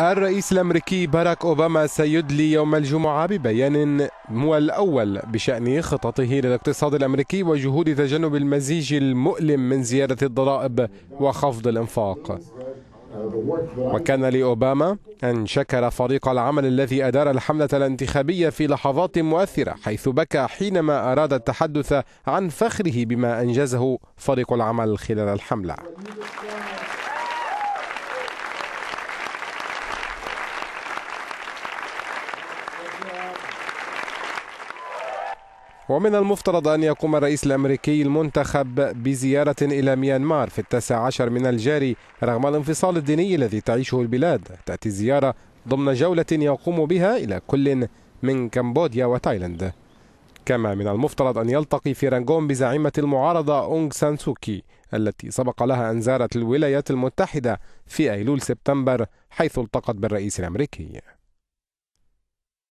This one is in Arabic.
الرئيس الامريكي باراك اوباما سيدلي يوم الجمعه ببيان هو الاول بشان خططه للاقتصاد الامريكي وجهود تجنب المزيج المؤلم من زياده الضرائب وخفض الانفاق وكان لأوباما أن شكر فريق العمل الذي أدار الحملة الانتخابية في لحظات مؤثرة حيث بكى حينما أراد التحدث عن فخره بما أنجزه فريق العمل خلال الحملة ومن المفترض أن يقوم الرئيس الأمريكي المنتخب بزيارة إلى ميانمار في التاسع عشر من الجاري رغم الانفصال الديني الذي تعيشه البلاد تأتي الزيارة ضمن جولة يقوم بها إلى كل من كمبوديا وتايلاند كما من المفترض أن يلتقي في رانغون بزعيمة المعارضة أونغ سان سوكي التي سبق لها أن زارت الولايات المتحدة في أيلول سبتمبر حيث التقت بالرئيس الأمريكي